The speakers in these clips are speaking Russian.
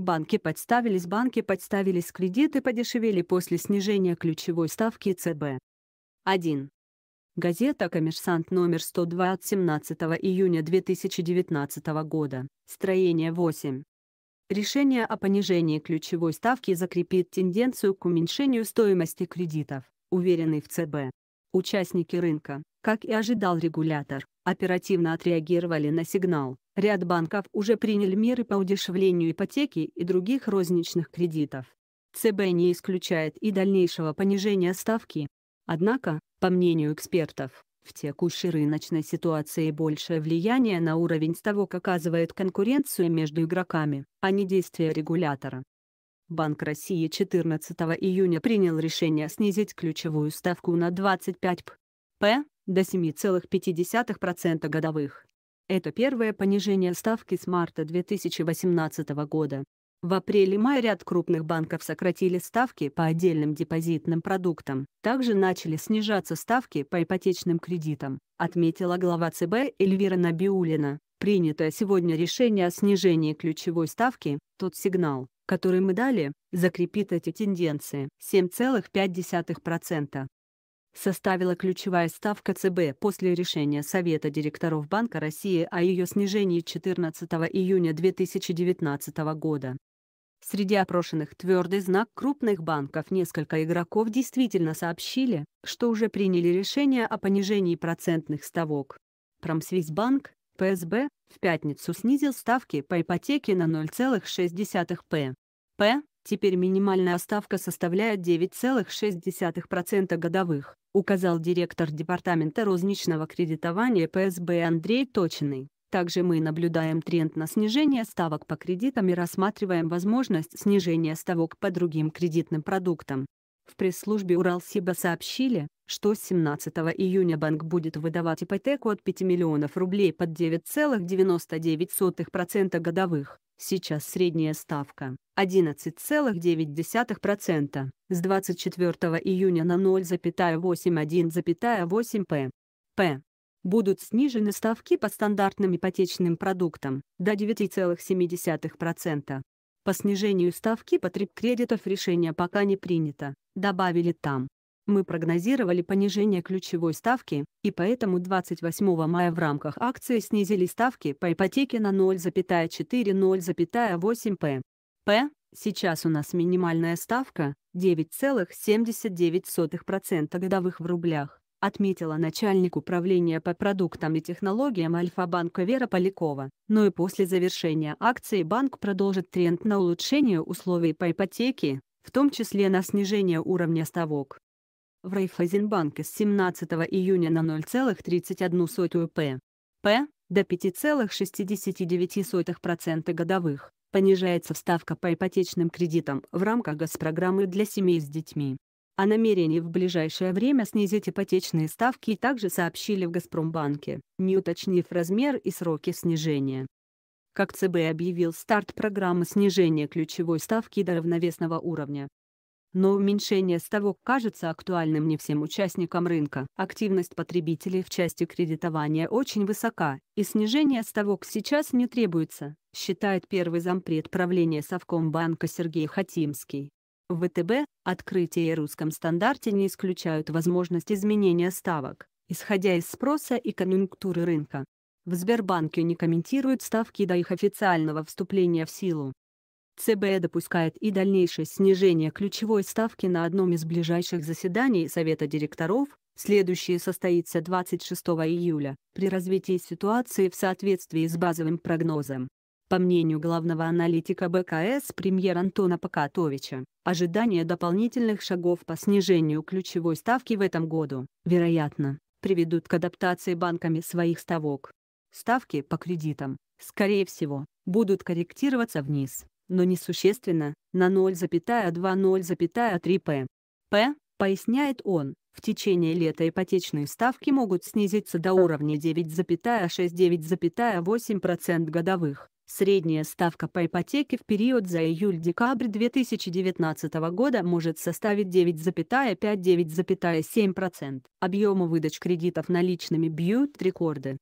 Банки подставились, банки подставились, кредиты подешевели после снижения ключевой ставки ЦБ. 1. Газета «Коммерсант» номер 102 от 17 июня 2019 года, строение 8. Решение о понижении ключевой ставки закрепит тенденцию к уменьшению стоимости кредитов, уверенный в ЦБ. Участники рынка. Как и ожидал регулятор, оперативно отреагировали на сигнал. Ряд банков уже приняли меры по удешевлению ипотеки и других розничных кредитов. ЦБ не исключает и дальнейшего понижения ставки. Однако, по мнению экспертов, в текущей рыночной ситуации большее влияние на уровень ставок оказывает конкуренцию между игроками, а не действия регулятора. Банк России 14 июня принял решение снизить ключевую ставку на 25 п до 7,5% годовых. Это первое понижение ставки с марта 2018 года. В апреле-мае ряд крупных банков сократили ставки по отдельным депозитным продуктам. Также начали снижаться ставки по ипотечным кредитам, отметила глава ЦБ Эльвира Набиулина. Принятое сегодня решение о снижении ключевой ставки – тот сигнал, который мы дали, закрепит эти тенденции. 7,5% составила ключевая ставка ЦБ после решения Совета директоров Банка России о ее снижении 14 июня 2019 года. Среди опрошенных твердый знак крупных банков несколько игроков действительно сообщили, что уже приняли решение о понижении процентных ставок. Промсвязьбанк, ПСБ, в пятницу снизил ставки по ипотеке на 0,6 п. П. Теперь минимальная ставка составляет 9,6% годовых, указал директор Департамента розничного кредитования ПСБ Андрей Точиный. Также мы наблюдаем тренд на снижение ставок по кредитам и рассматриваем возможность снижения ставок по другим кредитным продуктам. В пресс-службе Уралсиба сообщили, что 17 июня банк будет выдавать ипотеку от 5 миллионов рублей под 9,99% годовых, Сейчас средняя ставка 11,9% с 24 июня на 0,81,8 п. Будут снижены ставки по стандартным ипотечным продуктам до 9,7%. По снижению ставки по кредитов решение пока не принято, добавили там. Мы прогнозировали понижение ключевой ставки, и поэтому 28 мая в рамках акции снизили ставки по ипотеке на 0,4-0,8 п. Сейчас у нас минимальная ставка 9,79% годовых в рублях, отметила начальник управления по продуктам и технологиям Альфа-банка Вера Полякова. Но ну и после завершения акции банк продолжит тренд на улучшение условий по ипотеке, в том числе на снижение уровня ставок в Райфайзенбанке с 17 июня на 0,31 п. п до 5,69% годовых. Понижается ставка по ипотечным кредитам в рамках госпрограммы для семей с детьми. О намерении в ближайшее время снизить ипотечные ставки также сообщили в Газпромбанке, не уточнив размер и сроки снижения. Как ЦБ объявил старт программы снижения ключевой ставки до равновесного уровня, но уменьшение ставок кажется актуальным не всем участникам рынка. Активность потребителей в части кредитования очень высока, и снижение ставок сейчас не требуется, считает первый зампред правления Совкомбанка Сергей Хатимский. В ВТБ открытие и русском стандарте не исключают возможность изменения ставок, исходя из спроса и конъюнктуры рынка. В Сбербанке не комментируют ставки до их официального вступления в силу. ЦБ допускает и дальнейшее снижение ключевой ставки на одном из ближайших заседаний Совета директоров, следующее состоится 26 июля, при развитии ситуации в соответствии с базовым прогнозом. По мнению главного аналитика БКС премьер Антона Покатовича, ожидание дополнительных шагов по снижению ключевой ставки в этом году, вероятно, приведут к адаптации банками своих ставок. Ставки по кредитам, скорее всего, будут корректироваться вниз но несущественно, на 0,20,3p. П, поясняет он, в течение лета ипотечные ставки могут снизиться до уровня 9,6-9,8% годовых. Средняя ставка по ипотеке в период за июль-декабрь 2019 года может составить 9,5-9,7%. Объемы выдач кредитов наличными бьют рекорды.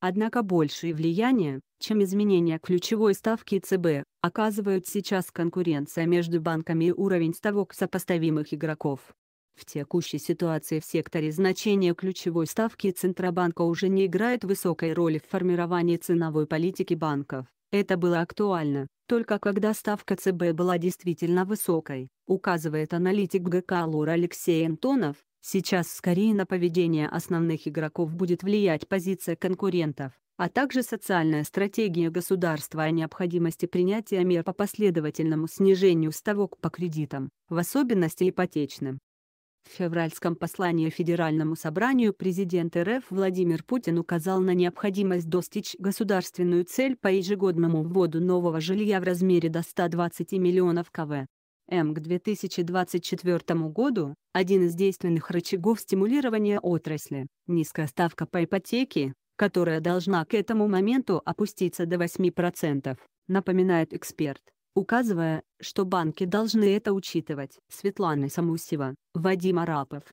Однако большее влияние, чем изменения ключевой ставки ЦБ, оказывают сейчас конкуренция между банками и уровень ставок сопоставимых игроков. В текущей ситуации в секторе значение ключевой ставки Центробанка уже не играет высокой роли в формировании ценовой политики банков. Это было актуально, только когда ставка ЦБ была действительно высокой, указывает аналитик ГК Лор Алексей Антонов, Сейчас скорее на поведение основных игроков будет влиять позиция конкурентов, а также социальная стратегия государства о необходимости принятия мер по последовательному снижению ставок по кредитам, в особенности ипотечным. В февральском послании Федеральному собранию президент РФ Владимир Путин указал на необходимость достичь государственную цель по ежегодному вводу нового жилья в размере до 120 миллионов КВ. М к 2024 году – один из действенных рычагов стимулирования отрасли. Низкая ставка по ипотеке, которая должна к этому моменту опуститься до 8%, напоминает эксперт, указывая, что банки должны это учитывать. Светлана Самусева, Вадим Арапов,